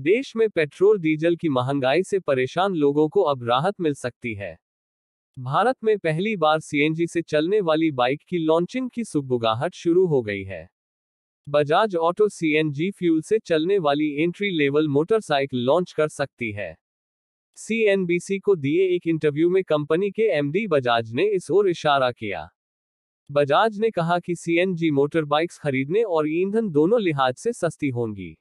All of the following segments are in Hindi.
देश में पेट्रोल डीजल की महंगाई से परेशान लोगों को अब राहत मिल सकती है भारत में पहली बार सीएनजी से चलने वाली बाइक की लॉन्चिंग की सुगबुगाहट शुरू हो गई है बजाज ऑटो सीएनजी फ्यूल से चलने वाली एंट्री लेवल मोटरसाइकिल लॉन्च कर सकती है सीएनबीसी को दिए एक इंटरव्यू में कंपनी के एमडी बजाज ने इस ओर इशारा किया बजाज ने कहा कि सीएनजी जी बाइक्स खरीदने और ईंधन दोनों लिहाज से सस्ती होंगी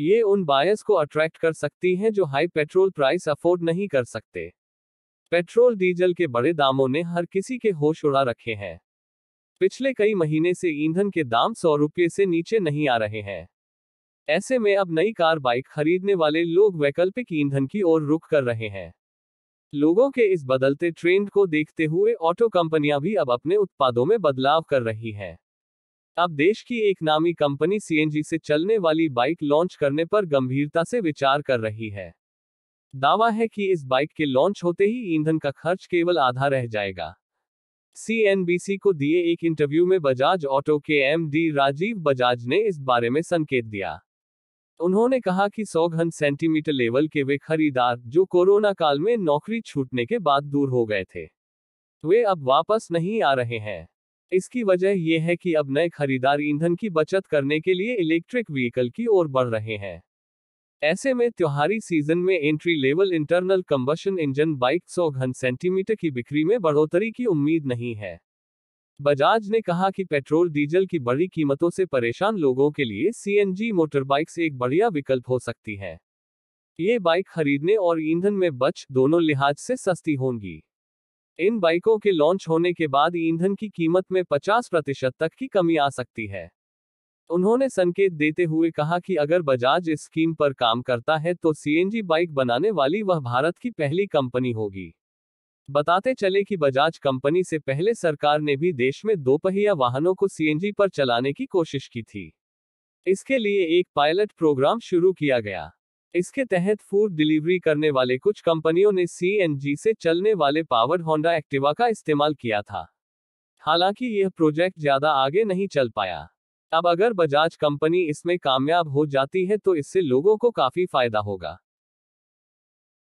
ये उन बायर्स को अट्रैक्ट कर सकती हैं जो हाई पेट्रोल प्राइस अफोर्ड नहीं कर सकते पेट्रोल डीजल के बड़े दामों ने हर किसी के होश उड़ा रखे हैं पिछले कई महीने से ईंधन के दाम सौ रुपये से नीचे नहीं आ रहे हैं ऐसे में अब नई कार बाइक खरीदने वाले लोग वैकल्पिक ईंधन की ओर रुख कर रहे हैं लोगों के इस बदलते ट्रेंड को देखते हुए ऑटो कंपनियां भी अब अपने उत्पादों में बदलाव कर रही हैं अब देश की एक नामी कंपनी सीएनजी से चलने वाली बाइक लॉन्च करने पर गंभीरता से विचार कर रही है दावा है कि इस बाइक के लॉन्च होते ही ईंधन का खर्च केवल आधा रह जाएगा सीएनबीसी को दिए एक इंटरव्यू में बजाज ऑटो के एमडी राजीव बजाज ने इस बारे में संकेत दिया उन्होंने कहा कि सौ घन सेंटीमीटर लेवल के वे खरीदार जो कोरोना काल में नौकरी छूटने के बाद दूर हो गए थे वे अब वापस नहीं आ रहे हैं इसकी वजह यह है कि अब नए खरीदार ईंधन की बचत करने के लिए इलेक्ट्रिक व्हीकल की ओर बढ़ रहे हैं ऐसे में त्योहारी सीजन में entry level internal combustion engine bike सौ घन सेंटीमीटर की बिक्री में बढ़ोतरी की उम्मीद नहीं है बजाज ने कहा कि पेट्रोल डीजल की बड़ी कीमतों से परेशान लोगों के लिए सीएनजी मोटरबाइक्स एक बढ़िया विकल्प हो सकती है ये बाइक खरीदने और ईंधन में बच दोनों लिहाज से सस्ती होंगी इन बाइकों के लॉन्च होने के बाद ईंधन की कीमत में 50 प्रतिशत तक की कमी आ सकती है उन्होंने संकेत देते हुए कहा कि अगर बजाज इस स्कीम पर काम करता है तो सीएनजी बाइक बनाने वाली वह भारत की पहली कंपनी होगी बताते चले कि बजाज कंपनी से पहले सरकार ने भी देश में दोपहिया वाहनों को सीएनजी पर चलाने की कोशिश की थी इसके लिए एक पायलट प्रोग्राम शुरू किया गया इसके तहत फूड डिलीवरी करने वाले कुछ कंपनियों ने सीएनजी से चलने वाले पावर होंडा एक्टिवा का इस्तेमाल किया था हालांकि यह प्रोजेक्ट ज्यादा आगे नहीं चल पाया अब अगर बजाज कंपनी इसमें कामयाब हो जाती है तो इससे लोगों को काफी फायदा होगा